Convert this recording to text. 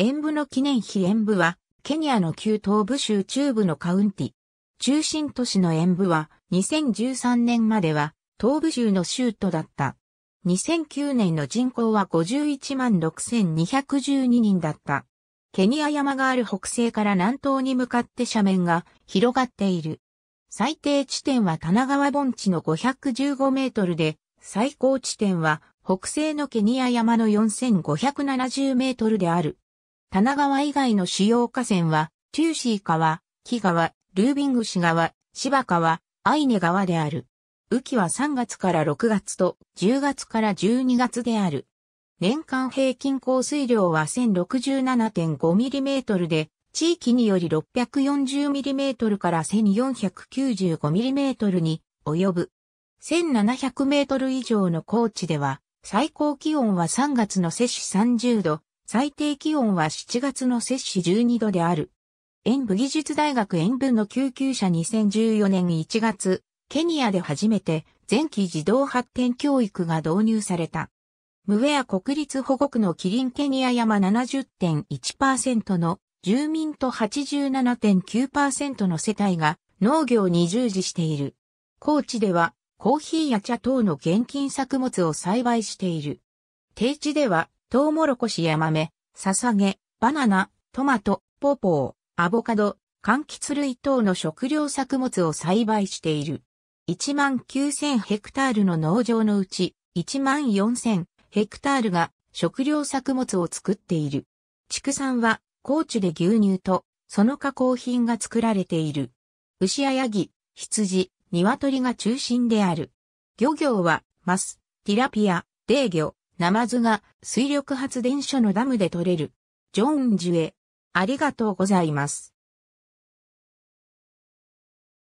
演武の記念碑演武は、ケニアの旧東部州中部のカウンティ。中心都市の演武は、2013年までは、東部州の州都だった。2009年の人口は51万6212人だった。ケニア山がある北西から南東に向かって斜面が広がっている。最低地点は棚川盆地の515メートルで、最高地点は北西のケニア山の4570メートルである。多奈川以外の主要河川は、テューシー川、木川、ルービング市川、芝川、アイネ川である。雨季は3月から6月と10月から12月である。年間平均降水量は 1067.5mm で、地域により 640mm から 1495mm に及ぶ。1700メートル以上の高地では、最高気温は3月の摂氏30度、最低気温は7月の摂氏12度である。演武技術大学演武の救急車2014年1月、ケニアで初めて前期児童発展教育が導入された。ムウェア国立保護区のキリンケニア山70.1%の住民と87.9%の世帯が農業に従事している。高地ではコーヒーや茶等の現金作物を栽培している。低地ではトウモロコシや豆、ささげ、バナナ、トマト、ポーポー、アボカド、柑橘類等の食料作物を栽培している。19,000ヘクタールの農場のうち、14,000ヘクタールが食料作物を作っている。畜産は、高地で牛乳と、その加工品が作られている。牛やヤギ、羊、鶏が中心である。漁業は、マス、ティラピア、霊魚、ナマズが水力発電所のダムで取れる。ジョーンジュへ。ありがとうございます。